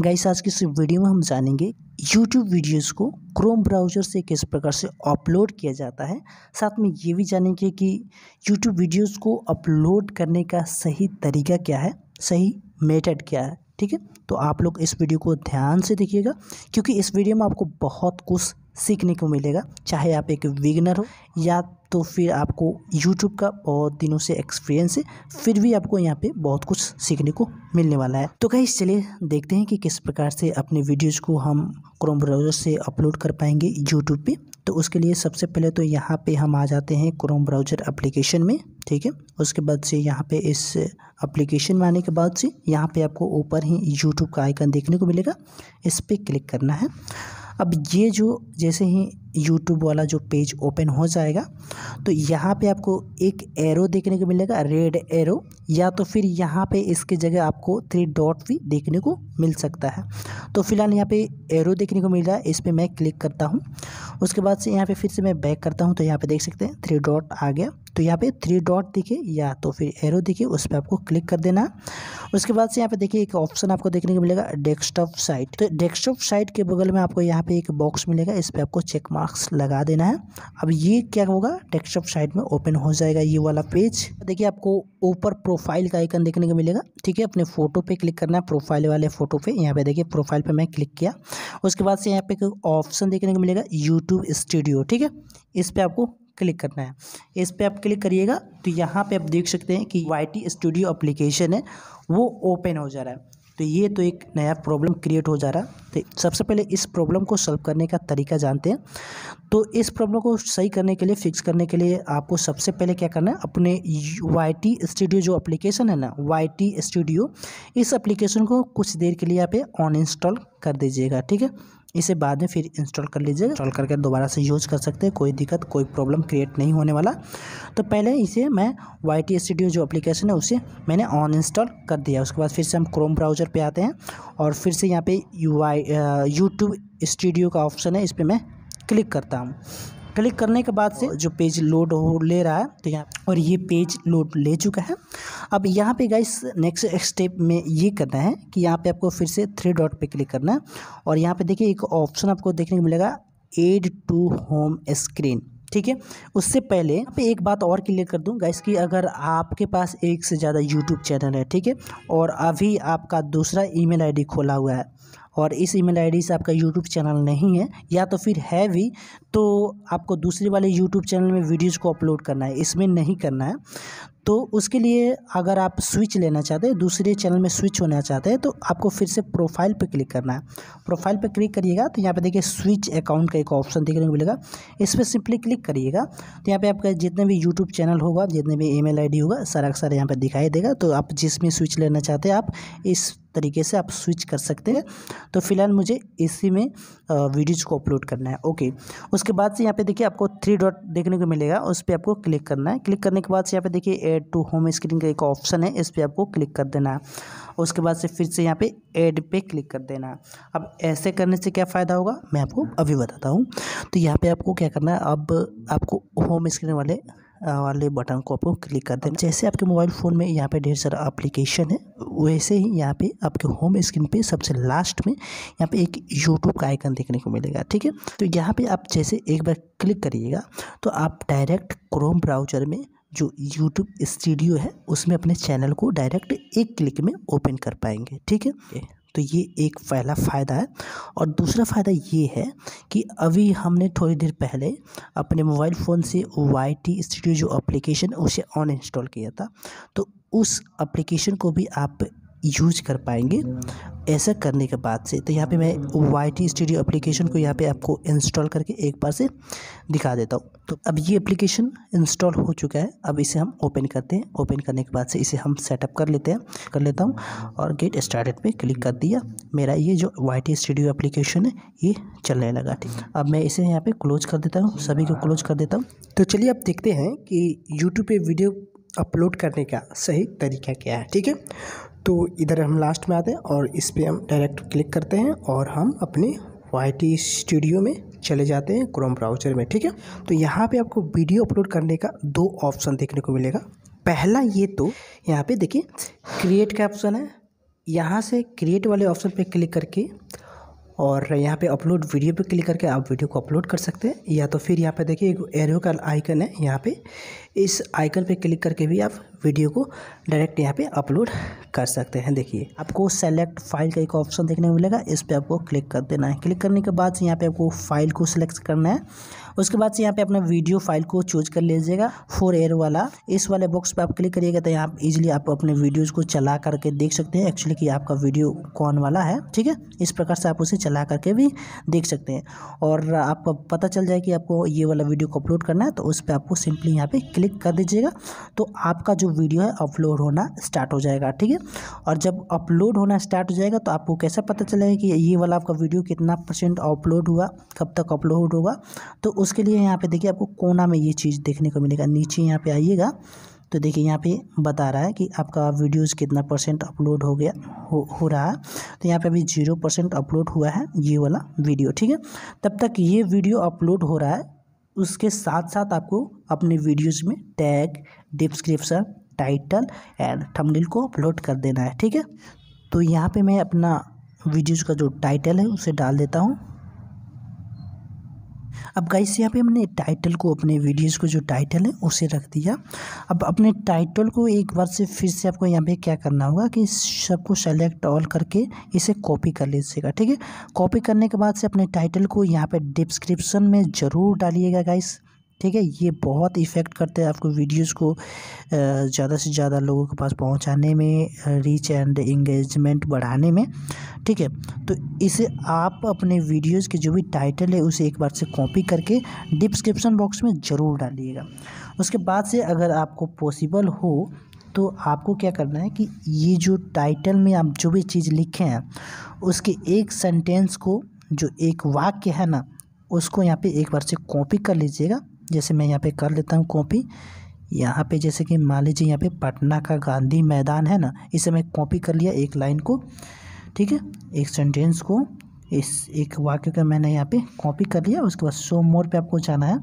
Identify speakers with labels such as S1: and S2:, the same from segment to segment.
S1: guys आज की इस वीडियो में हम जानेंगे यूट्यूब वीडियोस को क्रोम ब्राउज़र से किस प्रकार से अपलोड किया जाता है साथ में ये भी जानेंगे कि यूट्यूब वीडियोस को अपलोड करने का सही तरीका क्या है सही मेथड क्या है ठीक है तो आप लोग इस वीडियो को ध्यान से देखिएगा क्योंकि इस वीडियो में आपको बहुत कुछ सीखने को मिलेगा चाहे आप एक विगनर हो या तो फिर आपको यूट्यूब का बहुत दिनों से एक्सपीरियंस है फिर भी आपको यहाँ पे बहुत कुछ सीखने को मिलने वाला है तो कहीं चलिए देखते हैं कि किस प्रकार से अपने वीडियोज़ को हम क्रोम ब्राउज़र से अपलोड कर पाएंगे यूट्यूब पे तो उसके लिए सबसे पहले तो यहाँ पे हम आ जाते हैं क्रोम ब्राउज़र एप्लीकेशन में ठीक है उसके बाद से यहाँ पे इस एप्लीकेशन में आने के बाद से यहाँ पर आपको ऊपर ही यूट्यूब का आइकन देखने को मिलेगा इस पर क्लिक करना है अब ये जो जैसे ही यूट्यूब वाला जो पेज ओपन हो जाएगा तो यहाँ पे आपको एक एरो देखने को मिलेगा रेड एरो या तो फिर यहाँ पे इसके जगह आपको थ्री डॉट भी देखने को मिल सकता है तो फिलहाल यहाँ पे एरो देखने को मिल रहा है इस पर मैं क्लिक करता हूँ उसके बाद से यहाँ पे फिर से मैं बैक करता हूँ तो यहाँ पे देख सकते हैं थ्री डॉट आ गया तो यहाँ पे थ्री डॉट दिखे या तो फिर एरो दिखे उस पर आपको क्लिक कर देना उसके बाद से यहाँ पे देखिए एक ऑप्शन आपको देखने को मिलेगा डेस्कटॉप साइट तो डेस्कटॉप साइट के बगल में आपको यहाँ पे एक बॉक्स मिलेगा इस पर आपको चेक मार्क्स लगा देना है अब ये क्या होगा डेस्कटॉप साइट में ओपन हो जाएगा ये वाला पेज देखिए आपको ऊपर प्रोफाइल का आइकन देखने को मिलेगा ठीक है अपने फोटो पे क्लिक करना है प्रोफाइल वाले फोटो पे यहाँ पे देखिए प्रोफाइल पे मैं क्लिक किया उसके बाद से यहाँ पे ऑप्शन देखने को मिलेगा यूट्यूब स्टूडियो ठीक है इस पर आपको क्लिक करना है इस पर आप क्लिक करिएगा तो यहाँ पे आप देख सकते हैं कि वाई टी स्टूडियो अप्लीकेशन है वो ओपन हो जा रहा है तो ये तो एक नया प्रॉब्लम क्रिएट हो जा रहा है तो सबसे पहले इस प्रॉब्लम को सॉल्व करने का तरीका जानते हैं तो इस प्रॉब्लम को सही करने के लिए फिक्स करने के लिए आपको सबसे पहले क्या करना है अपने वाई टी स्टूडियो जो एप्लीकेशन है ना वाई टी स्टूडियो इस एप्लीकेशन को कुछ देर के लिए आप ऑन इंस्टॉल कर दीजिएगा ठीक है इसे बाद में फिर इंस्टॉल कर लीजिए इंस्टॉल करके दोबारा से यूज़ कर सकते हैं कोई दिक्कत कोई प्रॉब्लम क्रिएट नहीं होने वाला तो पहले इसे मैं वाई टी स्टूडियो जो अप्लीकेशन है उसे मैंने ऑन इंस्टॉल कर दिया उसके बाद फिर से हम क्रोम ब्राउज़र पर आते हैं और फिर से यहाँ पर यू आई यूट्यूब स्टूडियो का ऑप्शन है इस पर मैं क्लिक करता हूँ क्लिक करने के बाद से जो पेज लोड हो ले रहा है तो यहाँ और ये पेज लोड ले चुका है अब यहाँ पे गाइस नेक्स्ट स्टेप में ये करना है कि यहाँ पे आपको फिर से थ्री डॉट पे क्लिक करना है और यहाँ पे देखिए एक ऑप्शन आपको देखने को मिलेगा एड टू होम स्क्रीन ठीक है उससे पहले पे एक बात और क्लियर कर दूँ गाइस कि अगर आपके पास एक से ज़्यादा यूट्यूब चैनल है ठीक है और अभी आपका दूसरा ई मेल खोला हुआ है और इस ईमेल आईडी से आपका यूट्यूब चैनल नहीं है या तो फिर है भी तो आपको दूसरे वाले यूट्यूब चैनल में वीडियोज़ को अपलोड करना है इसमें नहीं करना है तो उसके लिए अगर आप स्विच लेना चाहते हैं दूसरे चैनल में स्विच होना चाहते हैं तो आपको फिर से प्रोफाइल पर क्लिक करना है प्रोफाइल पर क्लिक करिएगा तो यहाँ पे देखिए स्विच अकाउंट का एक ऑप्शन देखने को मिलेगा इस पर सिंपली क्लिक करिएगा तो यहाँ पे आपका जितने भी यूट्यूब चैनल होगा जितने भी ईमेल आईडी होगा सारा का सारा यहाँ पर दिखाई देगा तो आप जिसमें स्विच लेना चाहते हैं आप इस तरीके से आप स्विच कर सकते हैं तो फिलहाल मुझे इसी में वीडियोज़ को अपलोड करना है ओके उसके बाद से यहाँ पे देखिए आपको थ्री डॉट देखने को मिलेगा उस पर आपको क्लिक करना है क्लिक करने के बाद से यहाँ पे देखिए एड टू होम स्क्रीन का एक ऑप्शन है इस पर आपको क्लिक कर देना है उसके बाद से फिर से यहाँ पे एड पे क्लिक कर देना है अब ऐसे करने से क्या फ़ायदा होगा मैं आपको अभी बताता हूँ तो यहाँ पर आपको क्या करना है अब आपको होम स्क्रीन वाले वाले बटन को आपको क्लिक कर देना जैसे आपके मोबाइल फ़ोन में यहाँ पे ढेर सारा एप्लीकेशन है वैसे ही यहाँ पे आपके होम स्क्रीन पे सबसे लास्ट में यहाँ पे एक यूट्यूब का आइकन देखने को मिलेगा ठीक है तो यहाँ पे आप जैसे एक बार क्लिक करिएगा तो आप डायरेक्ट क्रोम ब्राउजर में जो यूट्यूब स्टूडियो है उसमें अपने चैनल को डायरेक्ट एक क्लिक में ओपन कर पाएंगे ठीक है तो ये एक पहला फ़ायदा है और दूसरा फ़ायदा ये है कि अभी हमने थोड़ी देर पहले अपने मोबाइल फ़ोन से वाई टी स्टूडियो जो एप्लीकेशन उसे ऑन इंस्टॉल किया था तो उस एप्लीकेशन को भी आप यूज कर पाएंगे ऐसा करने के बाद से तो यहाँ पे मैं वाई टी स्टूडियो एप्लीकेशन को यहाँ पे आपको इंस्टॉल करके एक बार से दिखा देता हूँ तो अब ये एप्लीकेशन इंस्टॉल हो चुका है अब इसे हम ओपन करते हैं ओपन करने के बाद से इसे हम सेटअप कर लेते हैं कर लेता हूँ और गेट स्टार्टेड पे क्लिक कर दिया मेरा ये जो वाई टी स्टूडियो एप्लीकेशन है ये चलने लगा ठीक अब मैं इसे यहाँ पर क्लोज कर देता हूँ सभी को क्लोज कर देता हूँ तो चलिए आप देखते हैं कि यूट्यूब पर वीडियो अपलोड करने
S2: का सही तरीका क्या है ठीक है तो इधर हम लास्ट में आते हैं और इस पर हम डायरेक्ट क्लिक करते हैं और हम अपने वाई स्टूडियो में चले जाते हैं क्रोम ब्राउजर में ठीक है तो यहाँ पे आपको वीडियो अपलोड करने का दो ऑप्शन देखने को मिलेगा पहला ये
S1: तो यहाँ पे देखिए क्रिएट का ऑप्शन है यहाँ से क्रिएट वाले ऑप्शन पे क्लिक करके और यहाँ पे अपलोड वीडियो पे क्लिक करके आप वीडियो को अपलोड कर सकते हैं या तो फिर यहाँ पे देखिए एक एरो का आइकन है यहाँ पे इस आइकन पे क्लिक करके भी आप वीडियो को डायरेक्ट यहाँ पे अपलोड कर सकते हैं देखिए आपको सेलेक्ट फाइल का एक ऑप्शन देखने को मिलेगा इस पर आपको क्लिक कर देना है क्लिक करने के बाद से यहाँ पे आपको फाइल को सिलेक्ट करना है उसके बाद से यहाँ पे अपना वीडियो फाइल को चूज कर लीजिएगा फोर एयर वाला इस वाले बॉक्स पे आप क्लिक करिएगा तो यहाँ इजीली आप अपने वीडियोज़ को चला करके देख सकते हैं एक्चुअली कि आपका वीडियो कौन वाला है ठीक है इस प्रकार से आप उसे चला करके भी देख सकते हैं और आपको पता चल जाए कि आपको ये वाला वीडियो को अपलोड करना है तो उस पर आपको सिंपली यहाँ पर क्लिक क्लिक कर दीजिएगा तो आपका जो वीडियो है अपलोड होना स्टार्ट हो जाएगा ठीक है और जब अपलोड होना स्टार्ट हो जाएगा तो आपको कैसे पता चलेगा कि ये वाला आपका वीडियो कितना परसेंट अपलोड हुआ कब तक अपलोड होगा तो उसके लिए यहाँ पर देखिए आपको कोना में ये चीज़ देखने को मिलेगा नीचे यहाँ पर आइएगा तो देखिए यहाँ पे बता रहा है कि आपका वीडियोस कितना परसेंट अपलोड हो गया हो हो रहा है तो यहाँ पे अभी जीरो परसेंट अपलोड हुआ है ये वाला वीडियो ठीक है तब तक ये वीडियो अपलोड हो रहा है उसके साथ साथ आपको अपने वीडियोस में tag description title and thumbnail को अपलोड कर देना है ठीक है तो यहाँ पे मैं अपना वीडियोस का जो टाइटल है उसे डाल देता हूँ अब गाइस यहाँ पे हमने टाइटल को अपने वीडियोज़ को जो टाइटल है उसे रख दिया अब अपने टाइटल को एक बार से फिर से आपको यहाँ पे क्या करना होगा कि सबको सेलेक्ट ऑल करके इसे कॉपी कर लीजिएगा ठीक है कॉपी करने के बाद से अपने टाइटल को यहाँ पर डिस्क्रिप्शन में ज़रूर डालिएगा गाइस ठीक है ये बहुत इफ़ेक्ट करते हैं आपको वीडियोस को ज़्यादा से ज़्यादा लोगों के पास पहुंचाने में रीच एंड एंगेजमेंट बढ़ाने में ठीक है तो इसे आप अपने वीडियोज़ के जो भी टाइटल है उसे एक बार से कॉपी करके डिस्क्रिप्शन बॉक्स में ज़रूर डालिएगा उसके बाद से अगर आपको पॉसिबल हो तो आपको क्या करना है कि ये जो टाइटल में आप जो भी चीज़ लिखे हैं उसके एक सेंटेंस को जो एक वाक्य है ना उसको यहाँ पे एक बार से कॉपी कर लीजिएगा जैसे मैं यहाँ पे कर लेता हूँ कॉपी यहाँ पे जैसे कि मान लीजिए यहाँ पे पटना का गांधी मैदान है ना इसे मैं कॉपी कर लिया एक लाइन को ठीक है एक सेंटेंस को इस एक वाक्य का मैंने यहाँ पे कॉपी कर लिया उसके बाद शो मोर पे आपको जाना है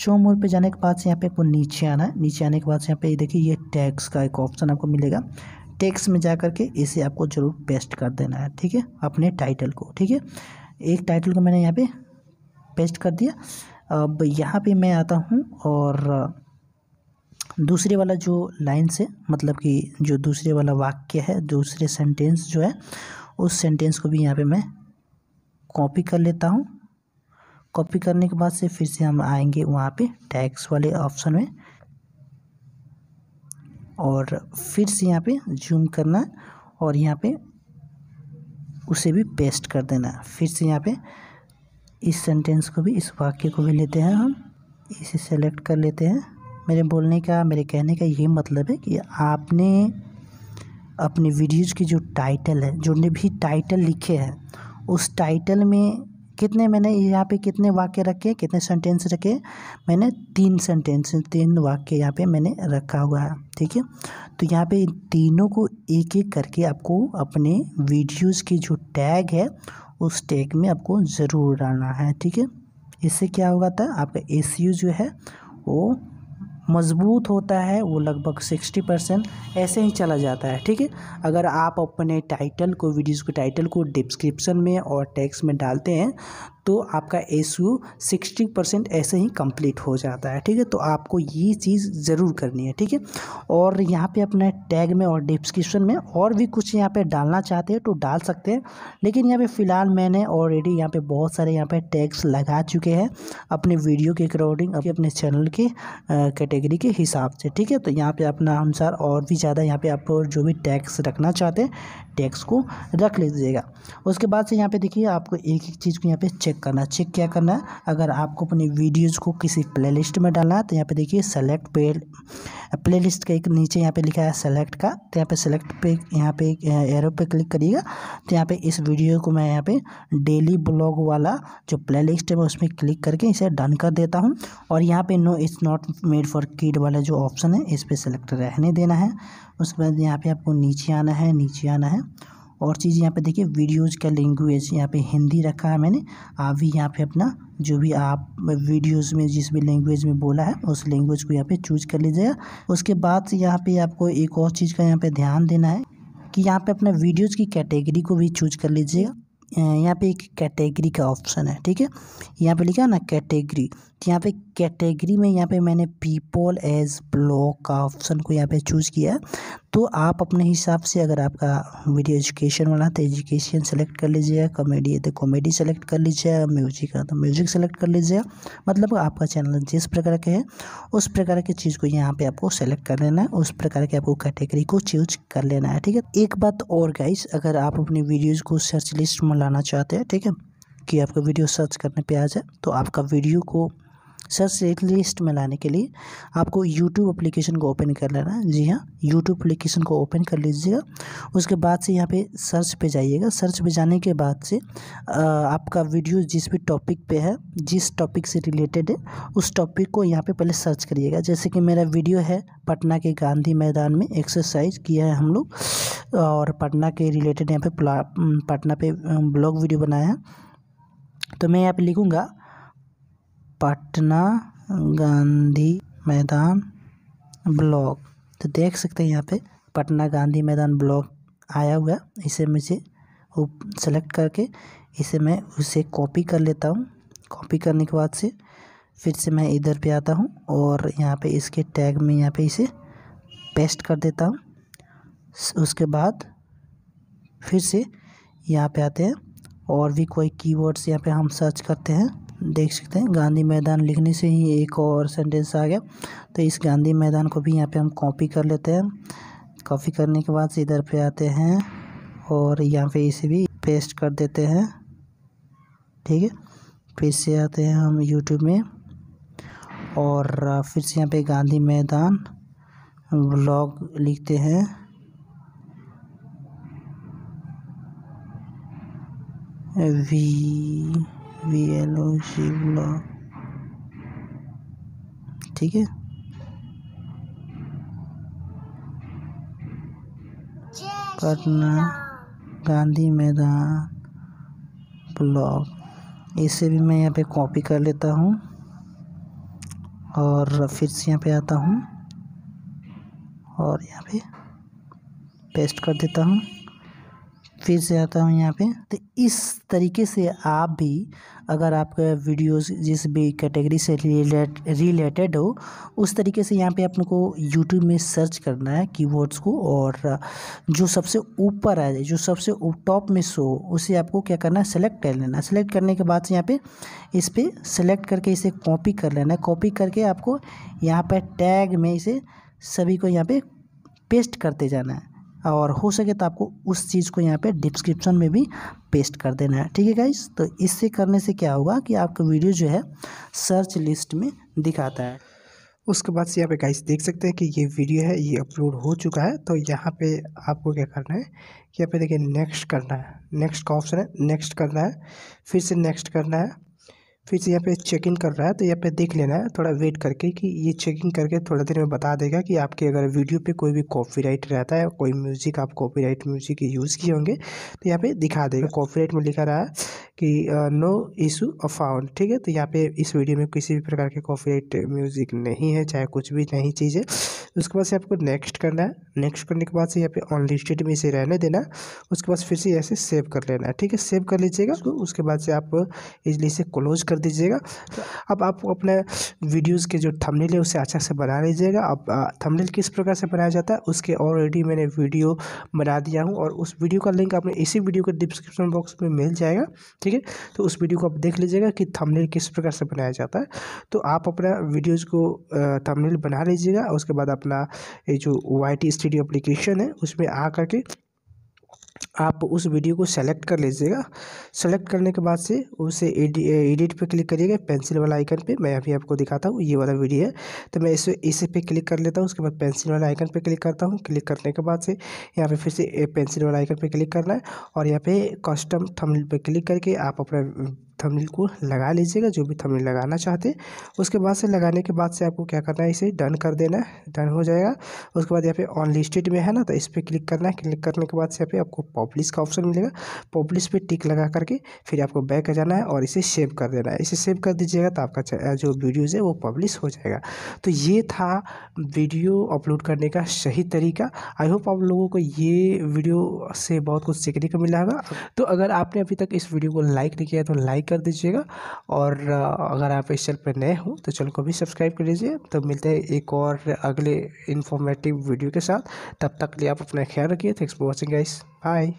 S1: शो मोर पे जाने के बाद से यहाँ पे आपको नीचे आना है नीचे आने के बाद से यहाँ पे देखिए ये टैक्स का एक ऑप्शन आपको मिलेगा टैक्स में जा करके इसे आपको ज़रूर पेस्ट कर देना है ठीक है अपने टाइटल को ठीक है एक टाइटल को मैंने यहाँ पे पेस्ट कर दिया अब यहाँ पर मैं आता हूँ और दूसरे वाला जो लाइन से मतलब कि जो दूसरे वाला वाक्य है दूसरे सेंटेंस जो है उस सेंटेंस को भी यहाँ पे मैं कॉपी कर लेता हूँ कॉपी करने के बाद से फिर से हम आएंगे वहाँ पे टैक्स वाले ऑप्शन में और फिर से यहाँ पे जूम करना और यहाँ पे उसे भी पेस्ट कर देना फिर से यहाँ पे इस सेंटेंस को भी इस वाक्य को भी लेते हैं हम इसे सेलेक्ट कर लेते हैं मेरे बोलने का मेरे कहने का ये मतलब है कि आपने अपने वीडियोज़ की जो टाइटल है जो भी टाइटल लिखे हैं उस टाइटल में कितने मैंने यहाँ पे कितने वाक्य रखे कितने सेंटेंस रखे मैंने तीन सेंटेंस तीन वाक्य यहाँ पे मैंने रखा हुआ है ठीक है तो यहाँ पे तीनों को एक एक करके आपको अपने वीडियोस की जो टैग है उस टैग में आपको ज़रूर डालना है ठीक है इससे क्या होगा था आपका ए जो है वो मज़बूत होता है वो लगभग सिक्सटी परसेंट ऐसे ही चला जाता है ठीक है अगर आप अपने टाइटल को वीडियोज़ के टाइटल को डिस्क्रिप्शन में और टैक्स में डालते हैं तो आपका एस यू सिक्सटी परसेंट ऐसे ही कंप्लीट हो जाता है ठीक है तो आपको ये चीज़ ज़रूर करनी है ठीक है और यहाँ पे अपने टैग में और डिस्क्रिप्शन में और भी कुछ यहाँ पे डालना चाहते हैं तो डाल सकते हैं लेकिन यहाँ पे फ़िलहाल मैंने ऑलरेडी यहाँ पे बहुत सारे यहाँ पे टैग्स लगा चुके हैं अपने वीडियो के अकॉर्डिंग अपने चैनल के कैटेगरी के हिसाब से ठीक है तो यहाँ पर अपना अनुसार और भी ज़्यादा यहाँ पर आप जो भी टैग्स रखना चाहते हैं टैक्स को रख लीजिएगा उसके बाद से यहाँ पे देखिए आपको एक एक चीज़ को यहाँ पे चेक करना है चेक क्या करना है अगर आपको अपनी वीडियोज़ को किसी प्लेलिस्ट में डालना है तो यहाँ पे देखिए सेलेक्ट पे लिस्ट का एक नीचे यहाँ पे लिखा है सेलेक्ट का तो यहाँ पे सेलेक्ट पे यहाँ पे एरो पे क्लिक करिएगा तो यहाँ पे इस वीडियो को मैं यहाँ पे डेली ब्लॉग वाला जो लिस्ट है मैं उसमें क्लिक करके इसे डन कर देता हूँ और यहाँ पे no it's not made for kid वाला जो ऑप्शन है इस पर सेलेक्ट रहने देना है उसके बाद यहाँ पे आपको नीचे आना है नीचे आना है और चीज़ यहाँ पे देखिए वीडियोज़ का लैंग्वेज यहाँ पे हिंदी रखा है मैंने आप भी यहाँ पे अपना जो भी आप वीडियोस में जिस भी लैंग्वेज में बोला है उस लैंग्वेज को यहाँ पे चूज कर लीजिएगा उसके बाद यहाँ पे आपको एक और चीज़ का यहाँ पे ध्यान देना है कि यहाँ पे अपने वीडियोज़ की कैटेगरी को भी चूज कर लीजिएगा यहाँ पे एक कैटेगरी का ऑप्शन है ठीक है यहाँ पे लिखा ना कैटेगरी तो यहाँ पे कैटेगरी में यहाँ पे मैंने पीपल एज ब्लॉक का ऑप्शन को यहाँ पे चूज़ किया तो आप अपने हिसाब से अगर आपका वीडियो एजुकेशन वाला तो एजुकेशन सेलेक्ट कर लीजिएगा कॉमेडी है तो कॉमेडी सेलेक्ट कर लीजिएगा म्यूजिक है तो म्यूजिक सेलेक्ट कर लीजिएगा मतलब आपका चैनल जिस प्रकार के है उस प्रकार की चीज़ को यहाँ पे आपको सेलेक्ट कर लेना है उस प्रकार के आपको कैटेगरी को चूज कर लेना है ठीक है एक बात और गाइस अगर आप अपनी वीडियोज़ को सर्च लिस्ट में लाना चाहते हैं ठीक है कि आपका वीडियो सर्च करने पर आ जाए तो आपका वीडियो को सर्च लिस्ट में लाने के लिए आपको यूट्यूब एप्लीकेशन को ओपन कर लेना है जी हाँ यूट्यूब एप्लीकेशन को ओपन कर लीजिएगा उसके बाद से यहाँ पे सर्च पे जाइएगा सर्च पे जाने के बाद से आपका वीडियो जिस भी टॉपिक पे है जिस टॉपिक से रिलेटेड है उस टॉपिक को यहाँ पर पहले सर्च करिएगा जैसे कि मेरा वीडियो है पटना के गांधी मैदान में एक्सरसाइज किया है हम लोग और पटना के रिलेटेड यहाँ पे पटना पे ब्लॉग वीडियो बनाया है तो मैं यहाँ पे लिखूँगा पटना गांधी मैदान ब्लॉक तो देख सकते हैं यहाँ पे पटना गांधी मैदान ब्लॉक आया हुआ है इसे मुझे सेलेक्ट करके इसे मैं उसे कॉपी कर लेता हूँ कॉपी करने के बाद से फिर से मैं इधर पे आता हूँ और यहाँ पे इसके टैग में यहाँ पे इसे पेस्ट कर देता हूँ उसके बाद फिर से यहाँ पे आते हैं और भी कोई कीवर्ड्स यहाँ पर हम सर्च करते हैं देख सकते हैं गांधी मैदान लिखने से ही एक और सेंटेंस आ गया तो इस गांधी मैदान को भी यहाँ पे हम कॉपी कर लेते हैं कॉपी करने के बाद से इधर पे आते हैं और यहाँ पे इसे भी पेस्ट कर देते हैं ठीक है फिर से आते हैं हम यूट्यूब में और फिर से यहाँ पे गांधी मैदान ब्लॉग लिखते हैं वी वी एल जी शिवला ठीक है पटना गांधी मैदान ब्लॉक इसे भी मैं यहाँ पे कॉपी कर लेता हूँ और फिर से यहाँ पे आता हूँ और यहाँ पे पेस्ट कर देता हूँ फिर से आता हूँ यहाँ पे तो इस तरीके से आप भी अगर आपका वीडियोस जिस भी कैटेगरी से रिलेट रिलेटेड हो उस तरीके से यहाँ पे अपने को यूट्यूब में सर्च करना है कीवर्ड्स को और जो सबसे ऊपर आ जाए जो सबसे टॉप में शो उसे आपको क्या करना है सेलेक्ट कर लेना है सेलेक्ट करने के बाद से यहाँ पे इस पर सेलेक्ट करके इसे कॉपी कर लेना है कॉपी करके आपको यहाँ पर टैग में इसे सभी को यहाँ पर पे पेस्ट करते जाना है और हो सके तो आपको उस चीज़ को यहाँ पे डिस्क्रिप्शन में भी पेस्ट कर देना है ठीक है गाइज तो इससे करने से क्या होगा कि आपका वीडियो जो है सर्च लिस्ट में दिखाता है उसके बाद से यहाँ पे गाइज देख सकते हैं कि ये वीडियो है ये अपलोड हो चुका
S2: है तो यहाँ पे आपको क्या करना है कि यहाँ पे देखिए नेक्स्ट करना है नेक्स्ट का ऑप्शन है नेक्स्ट करना है फिर से नेक्स्ट करना है फिर से यहाँ पे चेकिंग कर रहा है तो यहाँ पे देख लेना है थोड़ा वेट करके कि ये चेकिंग करके थोड़ा देर में बता देगा कि आपके अगर वीडियो पे कोई भी कॉपीराइट रहता है कोई म्यूज़िक आप कॉपीराइट म्यूज़िक यूज़ किए होंगे तो यहाँ पे दिखा देगा कॉपीराइट में लिखा रहा है कि नो इशू अफाउंड ठीक है तो यहाँ पे इस वीडियो में किसी भी प्रकार के कॉपीराइट म्यूज़िक नहीं है चाहे कुछ भी नहीं चीज़ है उसके बाद से आपको नेक्स्ट करना है नेक्स्ट करने के बाद से यहाँ पे अनलिस्टेड में इसे रहने देना उसके बाद फिर से ऐसे सेव कर लेना है ठीक है सेव कर लीजिएगा उसके बाद से आप इजली इसे क्लोज कर दीजिएगा तो अब आप अपने वीडियोज़ के जो थंबनेल है उसे अच्छा से बना लीजिएगा अब थंबनेल किस प्रकार से बनाया जाता है उसके ऑलरेडी मैंने वीडियो बना दिया हूँ और उस वीडियो का लिंक आपने इसी वीडियो के डिस्क्रिप्शन बॉक्स में मिल जाएगा ठीक है तो उस वीडियो को आप देख लीजिएगा कि थमनेल किस प्रकार से बनाया जाता है तो आप अपना वीडियोज़ को थमनेल बना लीजिएगा उसके बाद अपना ये जो वाई टी स्टूडियो एप्लीकेशन है उसमें आ करके आप उस वीडियो को सेलेक्ट कर लीजिएगा सेलेक्ट करने के बाद से उसे एडिट पे क्लिक करिएगा पेंसिल वाला आइकन पे मैं अभी आपको दिखाता हूँ ये वाला वीडियो है तो मैं इस इसे पे क्लिक कर लेता हूँ उसके बाद पेंसिल वाला आइकन पे क्लिक करता हूँ क्लिक करने के बाद से यहाँ पे फिर से पेंसिल वाला आइकन पे क्लिक करना है और यहाँ पे कस्टम थमिल पे क्लिक करके आप अपना थमिल को लगा लीजिएगा जो भी थमिल लगाना चाहते हैं उसके बाद से लगाने के बाद से आपको क्या करना है इसे डन कर देना है डन हो जाएगा उसके बाद यहाँ पे ऑन लिस्टेड में है ना तो इस पर क्लिक करना है क्लिक करने के बाद से यहाँ पे आपको पॉपलिस का ऑप्शन मिलेगा पॉपलिस पर टिक लगा करके फिर आपको बैक जाना है और इसे सेव कर देना है इसे सेव कर दीजिएगा तो आपका जो वीडियोज़ है वो पब्लिश हो जाएगा तो ये था वीडियो अपलोड करने का सही तरीका आई होप आप लोगों को ये वीडियो से बहुत कुछ सीखने को मिला होगा तो अगर आपने अभी तक इस वीडियो को लाइक नहीं किया तो लाइक कर दीजिएगा और अगर आप इस चैनल पर नए हो तो चैनल को भी सब्सक्राइब कर लीजिए तो मिलते हैं एक और अगले इन्फॉर्मेटिव वीडियो के साथ तब तक लिए आप अपना ख्याल रखिए thanks for watching guys bye